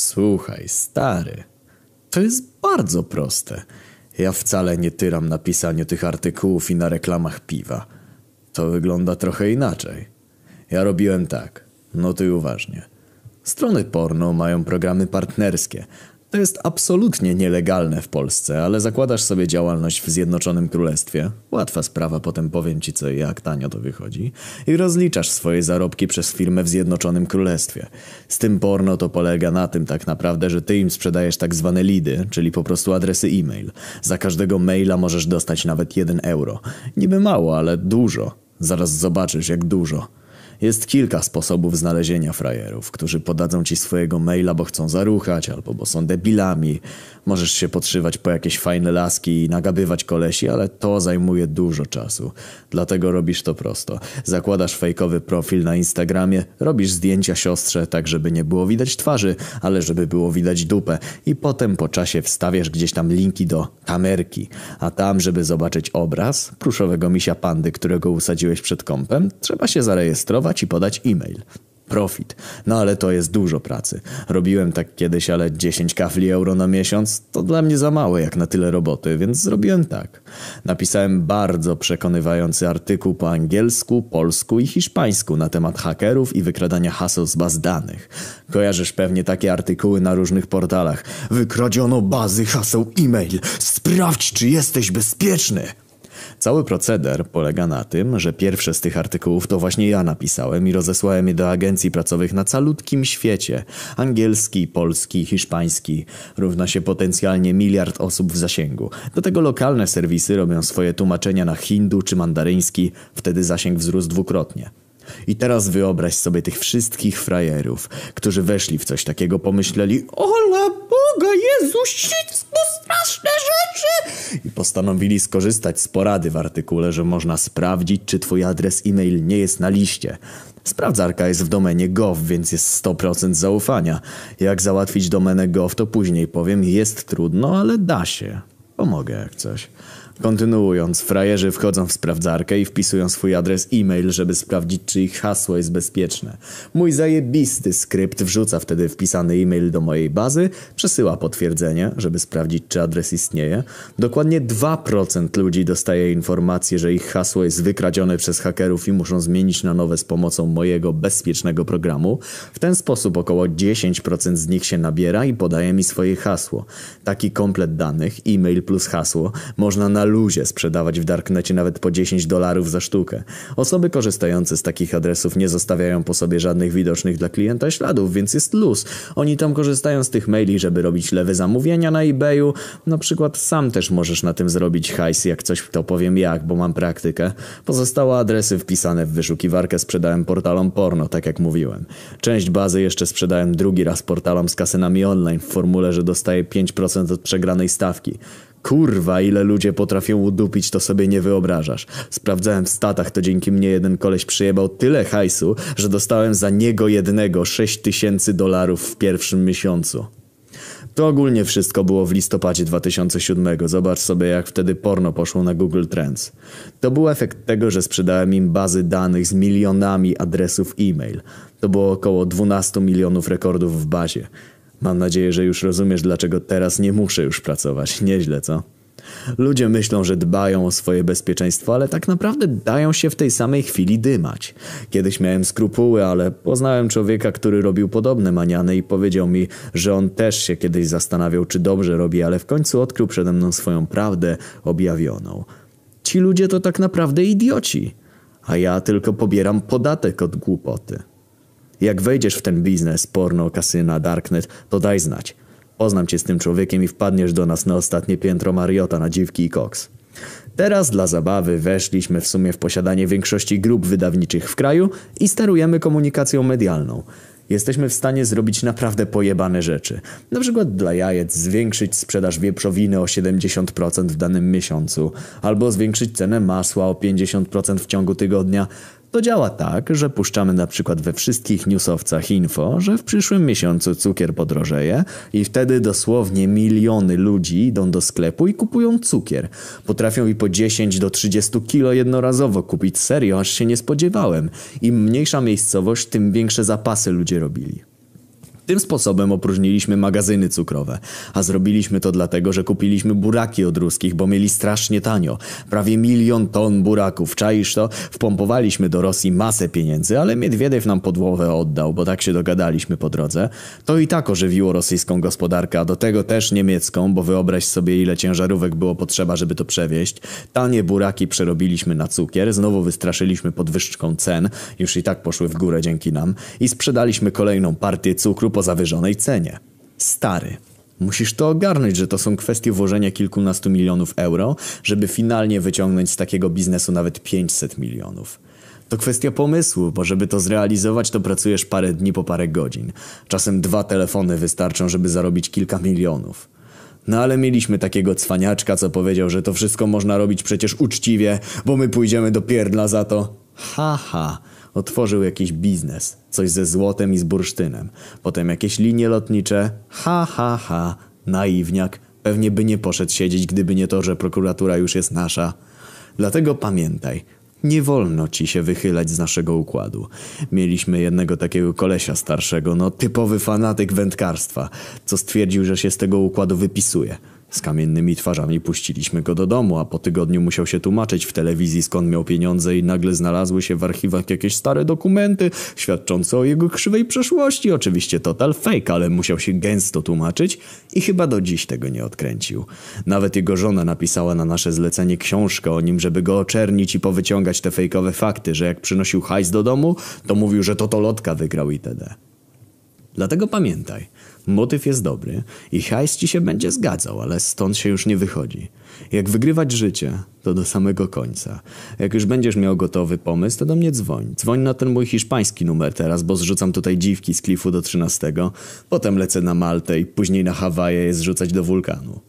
Słuchaj, stary, to jest bardzo proste. Ja wcale nie tyram na pisaniu tych artykułów i na reklamach piwa. To wygląda trochę inaczej. Ja robiłem tak. No ty uważnie. Strony porno mają programy partnerskie, to jest absolutnie nielegalne w Polsce, ale zakładasz sobie działalność w Zjednoczonym Królestwie. Łatwa sprawa, potem powiem ci co i jak tanio to wychodzi. I rozliczasz swoje zarobki przez firmę w Zjednoczonym Królestwie. Z tym porno to polega na tym tak naprawdę, że ty im sprzedajesz tak zwane lidy, czyli po prostu adresy e-mail. Za każdego maila możesz dostać nawet 1 euro. Niby mało, ale dużo. Zaraz zobaczysz jak dużo. Jest kilka sposobów znalezienia frajerów, którzy podadzą ci swojego maila, bo chcą zaruchać, albo bo są debilami. Możesz się podszywać po jakieś fajne laski i nagabywać kolesi, ale to zajmuje dużo czasu. Dlatego robisz to prosto. Zakładasz fejkowy profil na Instagramie, robisz zdjęcia siostrze, tak żeby nie było widać twarzy, ale żeby było widać dupę i potem po czasie wstawiasz gdzieś tam linki do kamerki, a tam, żeby zobaczyć obraz pruszowego misia pandy, którego usadziłeś przed kąpem, trzeba się zarejestrować skontaktować i podać e-mail. Profit. No ale to jest dużo pracy. Robiłem tak kiedyś, ale 10 kafli euro na miesiąc to dla mnie za mało jak na tyle roboty, więc zrobiłem tak. Napisałem bardzo przekonywający artykuł po angielsku, polsku i hiszpańsku na temat hakerów i wykradania haseł z baz danych. Kojarzysz pewnie takie artykuły na różnych portalach. Wykradziono bazy haseł e-mail. Sprawdź, czy jesteś bezpieczny. Cały proceder polega na tym, że pierwsze z tych artykułów to właśnie ja napisałem i rozesłałem je do agencji pracowych na calutkim świecie. Angielski, polski, hiszpański. Równa się potencjalnie miliard osób w zasięgu. Do tego lokalne serwisy robią swoje tłumaczenia na hindu czy mandaryński, wtedy zasięg wzrósł dwukrotnie. I teraz wyobraź sobie tych wszystkich frajerów, którzy weszli w coś takiego, pomyśleli Ola Boga, Jezus, straszne rzeczy! I postanowili skorzystać z porady w artykule, że można sprawdzić, czy twój adres e-mail nie jest na liście. Sprawdzarka jest w domenie gov, więc jest 100% zaufania. Jak załatwić domenę gov, to później powiem, jest trudno, ale da się. Pomogę jak coś. Kontynuując, frajerzy wchodzą w sprawdzarkę i wpisują swój adres e-mail, żeby sprawdzić, czy ich hasło jest bezpieczne. Mój zajebisty skrypt wrzuca wtedy wpisany e-mail do mojej bazy, przesyła potwierdzenie, żeby sprawdzić, czy adres istnieje. Dokładnie 2% ludzi dostaje informację, że ich hasło jest wykradzione przez hakerów i muszą zmienić na nowe z pomocą mojego bezpiecznego programu. W ten sposób około 10% z nich się nabiera i podaje mi swoje hasło. Taki komplet danych, e-mail plus hasło, można na luzie sprzedawać w darknecie nawet po 10 dolarów za sztukę. Osoby korzystające z takich adresów nie zostawiają po sobie żadnych widocznych dla klienta śladów, więc jest luz. Oni tam korzystają z tych maili, żeby robić lewe zamówienia na eBayu. Na przykład sam też możesz na tym zrobić hajs, jak coś to powiem jak, bo mam praktykę. Pozostałe adresy wpisane w wyszukiwarkę sprzedałem portalom porno, tak jak mówiłem. Część bazy jeszcze sprzedałem drugi raz portalom z kasynami online w formule, że dostaję 5% od przegranej stawki. Kurwa, ile ludzie potrafią udupić, to sobie nie wyobrażasz. Sprawdzałem w statach, to dzięki mnie jeden koleś przyjebał tyle hajsu, że dostałem za niego jednego 6 tysięcy dolarów w pierwszym miesiącu. To ogólnie wszystko było w listopadzie 2007. Zobacz sobie, jak wtedy porno poszło na Google Trends. To był efekt tego, że sprzedałem im bazy danych z milionami adresów e-mail. To było około 12 milionów rekordów w bazie. Mam nadzieję, że już rozumiesz, dlaczego teraz nie muszę już pracować. Nieźle, co? Ludzie myślą, że dbają o swoje bezpieczeństwo, ale tak naprawdę dają się w tej samej chwili dymać. Kiedyś miałem skrupuły, ale poznałem człowieka, który robił podobne maniany i powiedział mi, że on też się kiedyś zastanawiał, czy dobrze robi, ale w końcu odkrył przede mną swoją prawdę objawioną. Ci ludzie to tak naprawdę idioci, a ja tylko pobieram podatek od głupoty. Jak wejdziesz w ten biznes, porno, kasyna, darknet, to daj znać. Poznam cię z tym człowiekiem i wpadniesz do nas na ostatnie piętro Mariota na dziwki i koks. Teraz dla zabawy weszliśmy w sumie w posiadanie większości grup wydawniczych w kraju i sterujemy komunikacją medialną. Jesteśmy w stanie zrobić naprawdę pojebane rzeczy. Na przykład dla jajec zwiększyć sprzedaż wieprzowiny o 70% w danym miesiącu, albo zwiększyć cenę masła o 50% w ciągu tygodnia, to działa tak, że puszczamy na przykład we wszystkich newsowcach info, że w przyszłym miesiącu cukier podrożeje i wtedy dosłownie miliony ludzi idą do sklepu i kupują cukier. Potrafią i po 10 do 30 kilo jednorazowo kupić serio, aż się nie spodziewałem. Im mniejsza miejscowość, tym większe zapasy ludzie robili. Tym sposobem opróżniliśmy magazyny cukrowe. A zrobiliśmy to dlatego, że kupiliśmy buraki od ruskich, bo mieli strasznie tanio. Prawie milion ton buraków. Czaisz to? Wpompowaliśmy do Rosji masę pieniędzy, ale Miedwiediew nam podłowę oddał, bo tak się dogadaliśmy po drodze. To i tak ożywiło rosyjską gospodarkę, a do tego też niemiecką, bo wyobraź sobie ile ciężarówek było potrzeba, żeby to przewieźć. Tanie buraki przerobiliśmy na cukier, znowu wystraszyliśmy podwyższką cen, już i tak poszły w górę dzięki nam i sprzedaliśmy kolejną partię cukru po zawyżonej cenie. Stary. Musisz to ogarnąć, że to są kwestie włożenia kilkunastu milionów euro, żeby finalnie wyciągnąć z takiego biznesu nawet 500 milionów. To kwestia pomysłu, bo żeby to zrealizować, to pracujesz parę dni po parę godzin. Czasem dwa telefony wystarczą, żeby zarobić kilka milionów. No ale mieliśmy takiego cwaniaczka, co powiedział, że to wszystko można robić przecież uczciwie, bo my pójdziemy do pierdla za to. Haha. Ha. Otworzył jakiś biznes, coś ze złotem i z bursztynem. Potem jakieś linie lotnicze. Ha, ha, ha. Naiwniak. Pewnie by nie poszedł siedzieć, gdyby nie to, że prokuratura już jest nasza. Dlatego pamiętaj, nie wolno ci się wychylać z naszego układu. Mieliśmy jednego takiego kolesia starszego, no typowy fanatyk wędkarstwa, co stwierdził, że się z tego układu wypisuje. Z kamiennymi twarzami puściliśmy go do domu, a po tygodniu musiał się tłumaczyć w telewizji skąd miał pieniądze i nagle znalazły się w archiwach jakieś stare dokumenty świadczące o jego krzywej przeszłości. Oczywiście total fake, ale musiał się gęsto tłumaczyć i chyba do dziś tego nie odkręcił. Nawet jego żona napisała na nasze zlecenie książkę o nim, żeby go oczernić i powyciągać te fejkowe fakty, że jak przynosił hajs do domu, to mówił, że to to lotka wygrał itd. Dlatego pamiętaj, motyw jest dobry i hajs ci się będzie zgadzał, ale stąd się już nie wychodzi. Jak wygrywać życie, to do samego końca. Jak już będziesz miał gotowy pomysł, to do mnie dzwoń. Dzwoń na ten mój hiszpański numer teraz, bo zrzucam tutaj dziwki z klifu do 13, potem lecę na Maltę i później na Hawaje je zrzucać do wulkanu.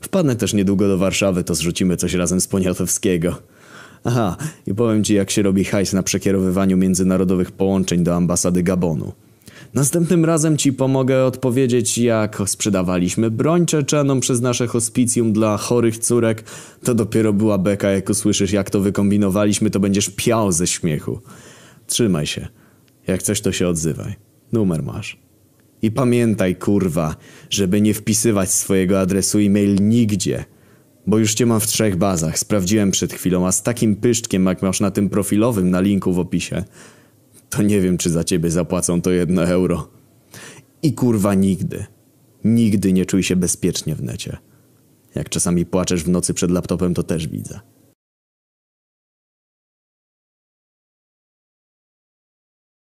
Wpadnę też niedługo do Warszawy, to zrzucimy coś razem z Poniatowskiego. Aha, i powiem ci jak się robi hajs na przekierowywaniu międzynarodowych połączeń do ambasady Gabonu. Następnym razem ci pomogę odpowiedzieć, jak sprzedawaliśmy broń czeczeną przez nasze hospicjum dla chorych córek. To dopiero była beka, jak usłyszysz, jak to wykombinowaliśmy, to będziesz piał ze śmiechu. Trzymaj się. Jak coś, to się odzywaj. Numer masz. I pamiętaj, kurwa, żeby nie wpisywać swojego adresu e-mail nigdzie. Bo już cię mam w trzech bazach, sprawdziłem przed chwilą, a z takim pyszczkiem, jak masz na tym profilowym na linku w opisie, to nie wiem, czy za ciebie zapłacą to jedno euro. I kurwa nigdy, nigdy nie czuj się bezpiecznie w necie. Jak czasami płaczesz w nocy przed laptopem, to też widzę.